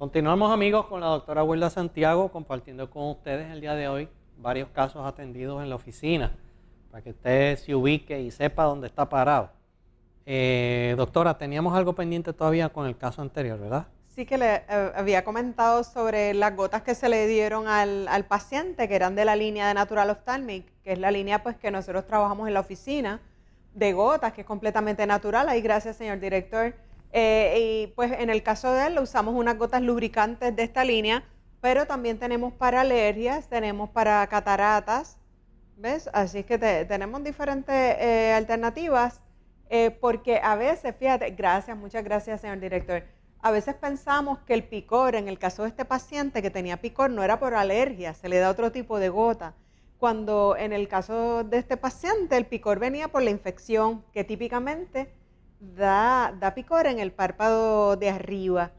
Continuamos amigos con la doctora huelda Santiago compartiendo con ustedes el día de hoy varios casos atendidos en la oficina para que usted se ubique y sepa dónde está parado. Eh, doctora, teníamos algo pendiente todavía con el caso anterior, ¿verdad? Sí, que le eh, había comentado sobre las gotas que se le dieron al, paciente, que eran de la línea de Natural Ophthalmic, que es la línea pues que nosotros trabajamos en la oficina de gotas, que es completamente natural. Ahí gracias, señor director eh, y pues en el caso de él usamos unas gotas lubricantes de esta línea, pero también tenemos para alergias, tenemos para cataratas, ¿ves? Así que tenemos diferentes eh, alternativas, eh, porque a veces, fíjate, gracias, muchas gracias, señor director. A veces pensamos que el picor, en el caso de este paciente que tenía picor, no era por alergia, se le da otro tipo de gota. Cuando en el caso de este paciente, el picor venía por la infección, que típicamente da, picor en el párpado de arriba.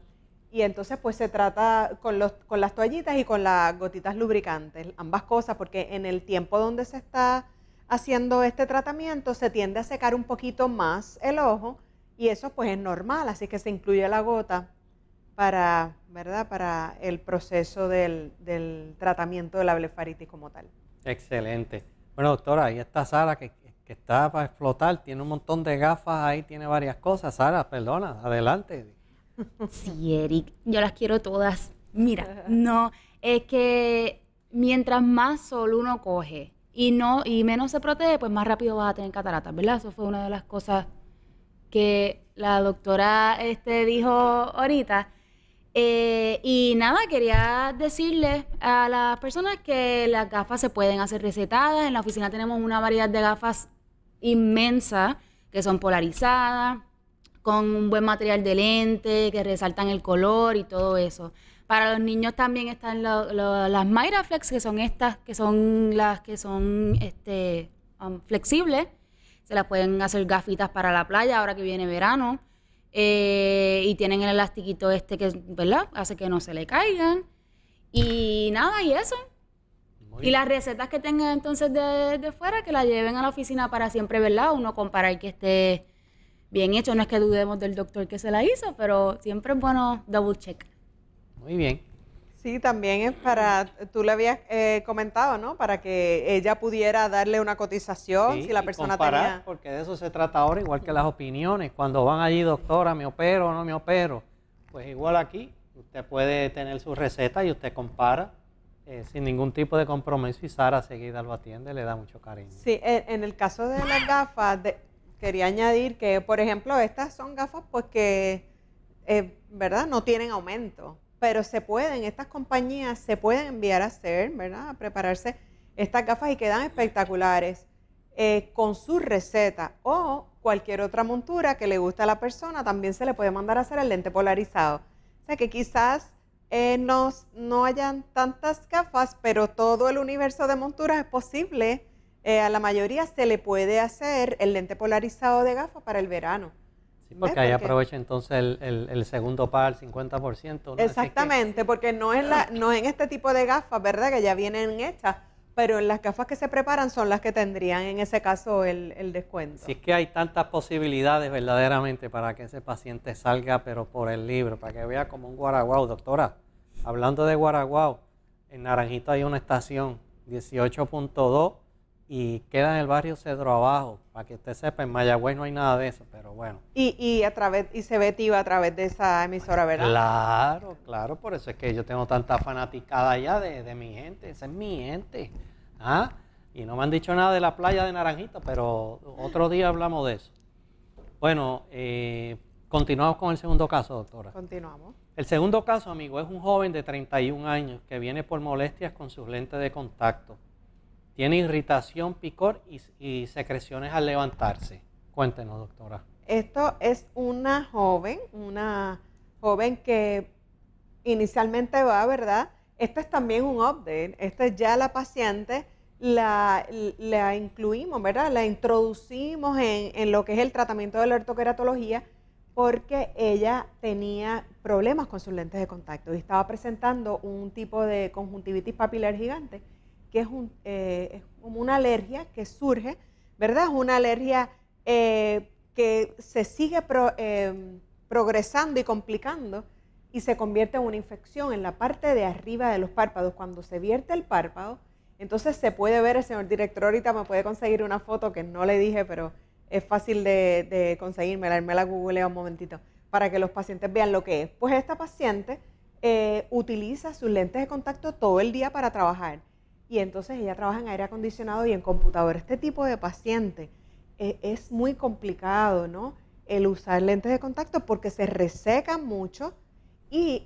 Y entonces pues se trata con, con las toallitas y con las gotitas lubricantes, ambas cosas, porque en el tiempo donde se está haciendo este tratamiento se tiende a secar un poquito más el ojo y eso pues es normal, así que se incluye la gota para, ¿verdad? para el proceso del, tratamiento de la blefaritis como tal. Excelente. Bueno, doctora, ahí esta sala que está para explotar, tiene un montón de gafas ahí, tiene varias cosas. Sara, perdona, adelante. Sí, Eric, yo las quiero todas. Mira, no, es que mientras más sol uno coge y no y menos se protege, pues más rápido vas a tener cataratas, ¿verdad? Eso fue una de las cosas que la doctora este, dijo ahorita. Eh, y nada, quería decirle a las personas que las gafas se pueden hacer recetadas. En la oficina tenemos una variedad de gafas inmensa, que son polarizadas, con un buen material de lente, que resaltan el color y todo eso. Para los niños también están las Myraflex, que son estas, que son las que son este, um, flexibles. Se las pueden hacer gafitas para la playa ahora que viene verano. Eh, y tienen el elastiquito este que, ¿verdad? Hace que no se le caigan. Y nada, y eso y las recetas que tengan entonces de, fuera, que las lleven a la oficina para siempre, ¿verdad? Uno comparar que esté bien hecho. No es que dudemos del doctor que se la hizo, pero siempre es bueno double check. Muy bien. Sí, también es para, tú le habías eh, comentado, ¿no? Para que ella pudiera darle una cotización si la persona y comparar, porque de eso se trata ahora, igual que las opiniones. Cuando van allí, doctora, ¿me opero o no me opero? Pues igual aquí, usted puede tener su receta y usted compara eh, sin ningún tipo de compromiso y Sara seguida lo atiende, le da mucho cariño. Sí, en el caso de las gafas, quería añadir que, por ejemplo, estas son gafas porque pues, eh, ¿verdad? No tienen aumento, pero se pueden, estas compañías se pueden enviar a hacer, ¿verdad? A prepararse estas gafas y quedan espectaculares eh, con su receta o cualquier otra montura que le guste a la persona, también se le puede mandar a hacer el lente polarizado. O sea que quizás eh, no, no hayan tantas gafas, pero todo el universo de monturas es posible. Eh, a la mayoría se le puede hacer el lente polarizado de gafas para el verano. ¿Eh? porque ahí aprovecha entonces el, el, segundo par, 50%. Exactamente, porque no es, la, no es en este tipo de gafas, ¿verdad? Que ya vienen hechas pero las gafas que se preparan son las que tendrían en ese caso el, descuento. Si es que hay tantas posibilidades verdaderamente para que ese paciente salga, pero por el libro, para que vea como un guaraguao. Doctora, hablando de guaraguao, en Naranjito hay una estación 18.2 y queda en el barrio Cedro Abajo. Para que usted sepa, en Mayagüez no hay nada de eso, pero bueno. Y, a través, y se ve a través de esa emisora, ¿verdad? Claro, claro, por eso es que yo tengo tanta fanaticada allá de, mi gente, esa es mi gente. ¿ah? Y no me han dicho nada de la playa de Naranjito, pero otro día hablamos de eso. Bueno, eh, continuamos con el segundo caso, doctora. Continuamos. El segundo caso, amigo, es un joven de 31 años que viene por molestias con sus lentes de contacto. Tiene irritación, picor y, secreciones al levantarse. Cuéntenos, doctora. Esto es una joven, una joven que inicialmente va, ¿verdad? Este es también un update. Este ya la paciente la, incluimos, ¿verdad? La introducimos en, lo que es el tratamiento de la ortoqueratología porque ella tenía problemas con sus lentes de contacto y estaba presentando un tipo de conjuntivitis papilar gigante que es, un, eh, como una alergia que surge, ¿verdad? Es una alergia eh, que se sigue em, progresando y complicando y se convierte en una infección en la parte de arriba de los párpados. Cuando se vierte el párpado, entonces se puede ver, el señor director ahorita me puede conseguir una foto que no le dije, pero es fácil de, conseguir, conseguirme, me la googleé un momentito, para que los pacientes vean lo que es. Pues esta paciente eh, utiliza sus lentes de contacto todo el día para trabajar y entonces ella trabaja en aire acondicionado y en computador. Este tipo de paciente e, es muy complicado, ¿no? El usar lentes de contacto porque se reseca mucho y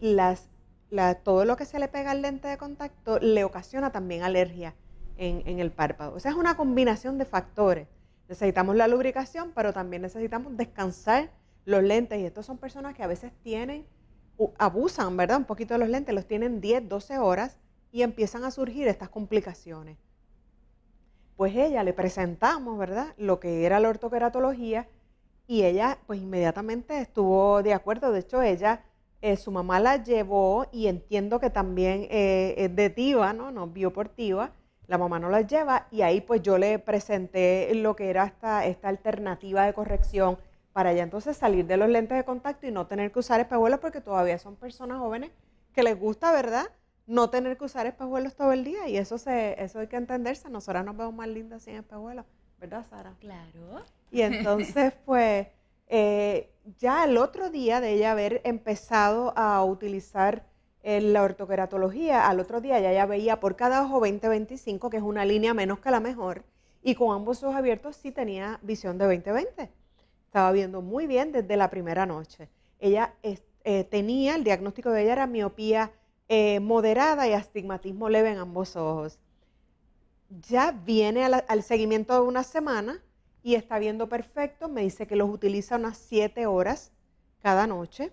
todo lo que se le pega al lente de contacto le ocasiona también alergia en, el párpado. O sea, es una combinación de factores. Necesitamos la lubricación, pero también necesitamos descansar los lentes. Y estos son personas que a veces tienen, abusan, ¿verdad? Un poquito de los lentes, los tienen 10, 12 horas y empiezan a surgir estas complicaciones. Pues ella le presentamos, ¿verdad?, lo que era la ortoqueratología y ella pues inmediatamente estuvo de acuerdo. De hecho, ella, eh, su mamá la llevó y entiendo que también eh, es de Tiva, ¿no? no, vio por Tiva. La mamá no la lleva y ahí pues yo le presenté lo que era esta, esta alternativa de corrección para ella entonces salir de los lentes de contacto y no tener que usar espejuelos porque todavía son personas jóvenes que les gusta, ¿verdad? no tener que usar espejuelos todo el día y eso se eso hay que entenderse. Nosotras nos vemos más lindas sin espejuelos, ¿verdad, Sara? Claro. Y entonces, pues, eh, ya el otro día de ella haber empezado a utilizar eh, la ortoqueratología, al otro día ya ya veía por cada ojo 20-25, que es una línea menos que la mejor, y con ambos ojos abiertos sí tenía visión de 20-20. Estaba viendo muy bien desde la primera noche. Ella eh, tenía, el diagnóstico de ella era miopía eh, moderada y astigmatismo leve en ambos ojos. Ya viene al, seguimiento de una semana y está viendo perfecto. Me dice que los utiliza unas 7 horas cada noche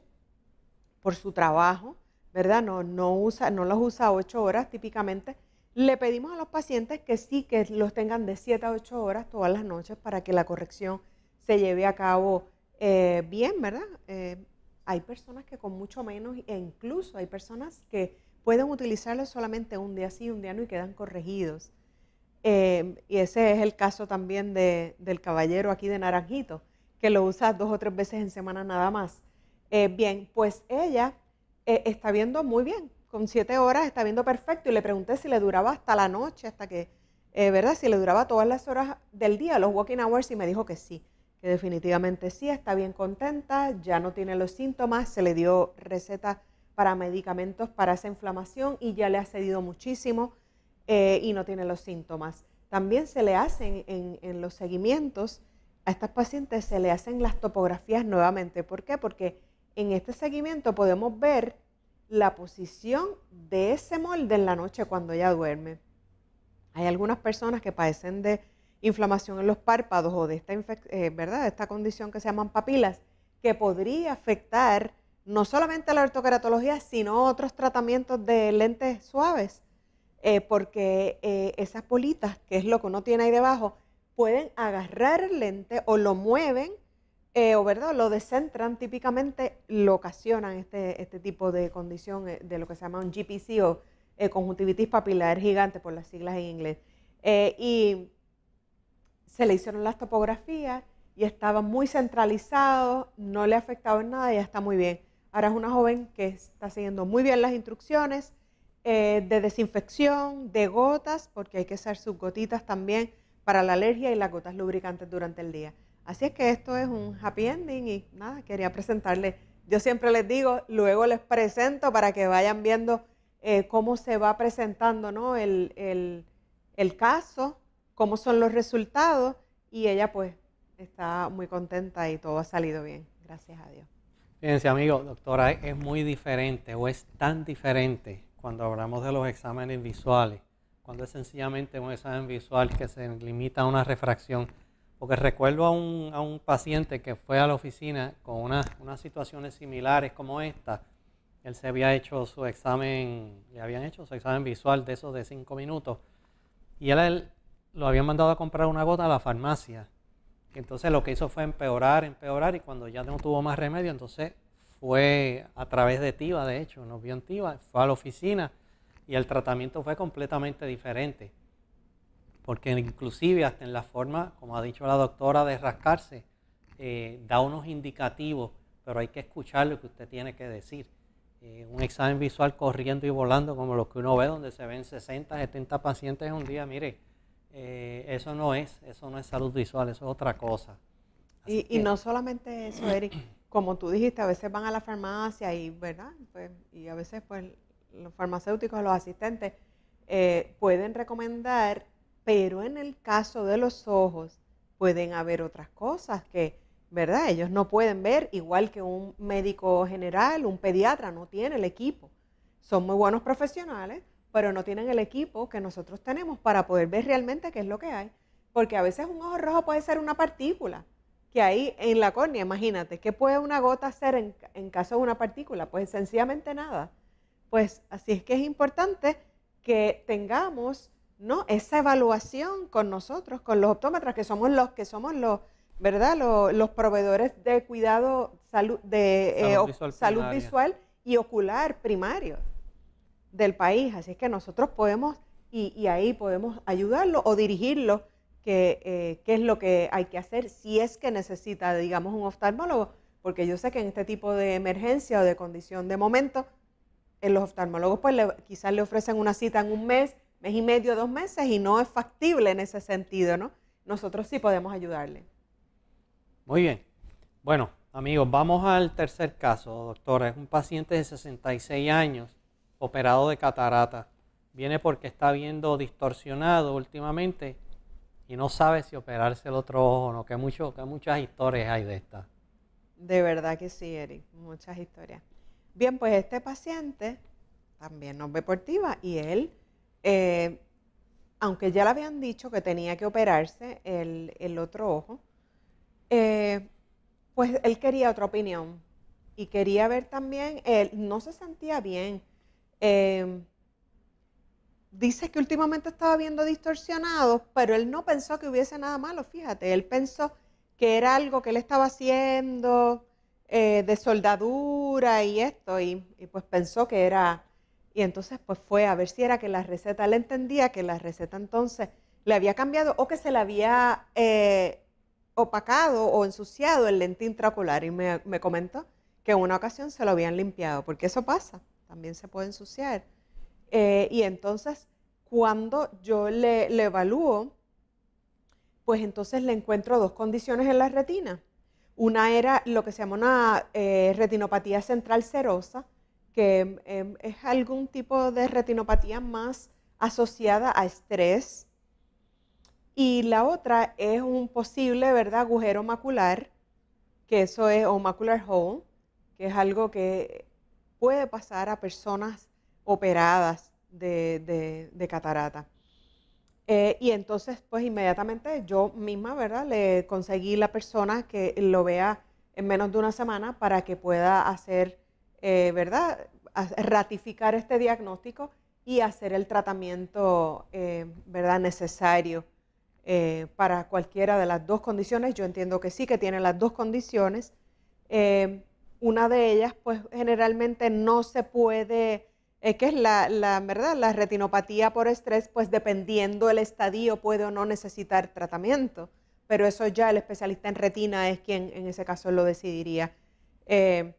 por su trabajo, ¿verdad? No, no, usa, no los usa 8 horas típicamente. Le pedimos a los pacientes que sí, que los tengan de 7 a 8 horas todas las noches para que la corrección se lleve a cabo eh, bien, ¿verdad? Eh, hay personas que con mucho menos, e incluso hay personas que pueden utilizarlo solamente un día sí, un día no y quedan corregidos. Em, y ese es el caso también de, del caballero aquí de Naranjito, que lo usa dos o tres veces en semana nada más. Eh, bien, pues ella eh, está viendo muy bien, con siete horas está viendo perfecto y le pregunté si le duraba hasta la noche, hasta que, eh, ¿verdad? Si le duraba todas las horas del día, los walking hours, y me dijo que sí que definitivamente sí está bien contenta, ya no tiene los síntomas, se le dio receta para medicamentos para esa inflamación y ya le ha cedido muchísimo eh, y no tiene los síntomas. También se le hacen en, en los seguimientos a estas pacientes se le hacen las topografías nuevamente. ¿Por qué? Porque en este seguimiento podemos ver la posición de ese molde en la noche cuando ya duerme. Hay algunas personas que padecen de inflamación en los párpados o de esta, eh, ¿verdad? esta condición que se llaman papilas, que podría afectar no solamente la ortocaratología, sino otros tratamientos de lentes suaves, eh, porque eh, esas politas, que es lo que uno tiene ahí debajo, pueden agarrar el lente o lo mueven o ¿verdad? lo descentran, típicamente lo ocasionan este, este tipo de condición de lo que se llama un GPC o conjuntivitis papilar gigante por las siglas en inglés. y se le hicieron las topografías y estaba muy centralizado, no le afectaba en nada y ya está muy bien. Ahora es una joven que está siguiendo muy bien las instrucciones eh, de desinfección, de gotas, porque hay que hacer sus gotitas también para la alergia y las gotas lubricantes durante el día. Así es que esto es un happy ending y nada, quería presentarle. Yo siempre les digo, luego les presento para que vayan viendo eh, cómo se va presentando ¿no? el, el, el caso cómo son los resultados y ella pues está muy contenta y todo ha salido bien, gracias a Dios. Fíjense amigo, doctora, es muy diferente o es tan diferente cuando hablamos de los exámenes visuales, cuando es sencillamente un examen visual que se limita a una refracción. Porque recuerdo a un, paciente que fue a la oficina con unas situaciones similares como esta. Él se había hecho su examen, le habían hecho su examen visual de esos de cinco minutos. Y él, él lo habían mandado a comprar una gota a la farmacia. entonces lo que hizo fue empeorar, empeorar, y cuando ya no tuvo más remedio, entonces fue a través de TIVA, de hecho, nos vio en TIVA, fue a la oficina y el tratamiento fue completamente diferente. Porque inclusive hasta en la forma, como ha dicho la doctora, de rascarse, eh, da unos indicativos, pero hay que escuchar lo que usted tiene que decir. Eh, un examen visual corriendo y volando, como los que uno ve, donde se ven 60, 70 pacientes en un día, mire, eh, eso no es, eso no es salud visual, eso es otra cosa. Y, y, no solamente eso, Eric, como tú dijiste, a veces van a la farmacia y, ¿verdad? Pues, y a veces pues los farmacéuticos, los asistentes, eh, pueden recomendar, pero en el caso de los ojos pueden haber otras cosas que, ¿verdad? Ellos no pueden ver, igual que un médico general, un pediatra, no tiene el equipo. Son muy buenos profesionales, pero no tienen el equipo que nosotros tenemos para poder ver realmente qué es lo que hay. Porque a veces un ojo rojo puede ser una partícula, que hay en la córnea, imagínate, ¿qué puede una gota hacer en, caso de una partícula? Pues sencillamente nada. Pues así es que es importante que tengamos ¿no? esa evaluación con nosotros, con los optómetras, que somos los que somos los, ¿verdad? Los, proveedores de cuidado salud, de salud eh, visual y ocular primario del país. Así es que nosotros podemos, y, ahí podemos ayudarlo o dirigirlo, que, eh, qué es lo que hay que hacer si es que necesita, digamos, un oftalmólogo, porque yo sé que en este tipo de emergencia o de condición de momento, en eh, los oftalmólogos pues le, quizás le ofrecen una cita en un mes, mes y medio, dos meses, y no es factible en ese sentido, ¿no? Nosotros sí podemos ayudarle. Muy bien. Bueno, amigos, vamos al tercer caso, doctora. Es un paciente de 66 años operado de catarata. Viene porque está viendo distorsionado últimamente y no sabe si operarse el otro ojo o no, que, mucho, muchas historias hay de estas. De verdad que sí, Eric, muchas historias. Bien, pues este paciente también no es deportiva y él, eh, aunque ya le habían dicho que tenía que operarse el, otro ojo, eh, pues él quería otra opinión y quería ver también, él no se sentía bien Em, dice que últimamente estaba viendo distorsionados, pero él no pensó que hubiese nada malo, fíjate, él pensó que era algo que él estaba haciendo eh, de soldadura y esto, y, pues pensó que era, y entonces pues fue a ver si era que la receta, él entendía que la receta entonces le había cambiado o que se le había eh, opacado o ensuciado el lentín intraocular, y me comentó que en una ocasión se lo habían limpiado, porque eso pasa también se puede ensuciar. Eh, y entonces, cuando yo le, evalúo, pues entonces le encuentro dos condiciones en la retina. Una era lo que se llama una eh, retinopatía central serosa, que em, es algún tipo de retinopatía más asociada a estrés. Y la otra es un posible, ¿verdad?, agujero macular, que eso es, o macular hole, que es algo que puede pasar a personas operadas de, catarata. Eh, y entonces, pues inmediatamente yo misma, ¿verdad? Le conseguí la persona que lo vea en menos de una semana para que pueda hacer, eh, ¿verdad? Ratificar este diagnóstico y hacer el tratamiento, eh, ¿verdad? Necesario para cualquiera de las dos condiciones. Yo entiendo que sí, que tiene las dos condiciones. Una de ellas, pues generalmente no se puede, es eh, que es la, ¿verdad? La retinopatía por estrés, pues dependiendo del estadio puede o no necesitar tratamiento. Pero eso ya el especialista en retina es quien en ese caso lo decidiría. Eh,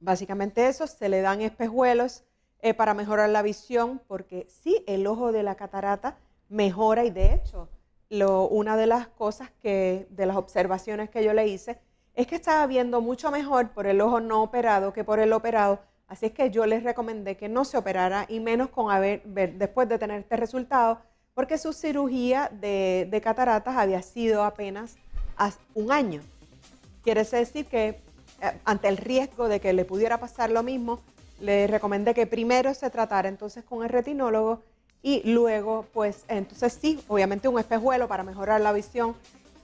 básicamente eso, se le dan espejuelos eh, para mejorar la visión, porque sí, el ojo de la catarata mejora y de hecho, lo, una de las cosas que, de las observaciones que yo le hice, es que estaba viendo mucho mejor por el ojo no operado que por el operado, así es que yo les recomendé que no se operara y menos con haber, ver, después de tener este resultado, porque su cirugía de, cataratas había sido apenas un año. Quiere decir que eh, ante el riesgo de que le pudiera pasar lo mismo, le recomendé que primero se tratara entonces con el retinólogo y luego, pues entonces sí, obviamente un espejuelo para mejorar la visión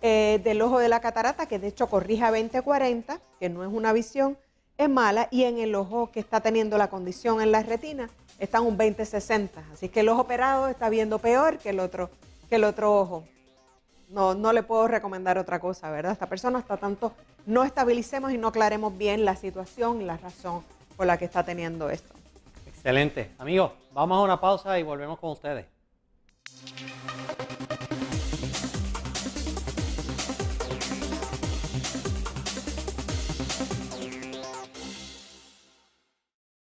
eh, del ojo de la catarata, que de hecho corrige a 20-40, que no es una visión, es mala, y en el ojo que está teniendo la condición en la retina, está un 20-60. Así que el ojo operado está viendo peor que el otro, que el otro ojo. No, no le puedo recomendar otra cosa, ¿verdad? Esta persona hasta tanto no estabilicemos y no aclaremos bien la situación y la razón por la que está teniendo esto. Excelente. Amigos, vamos a una pausa y volvemos con ustedes.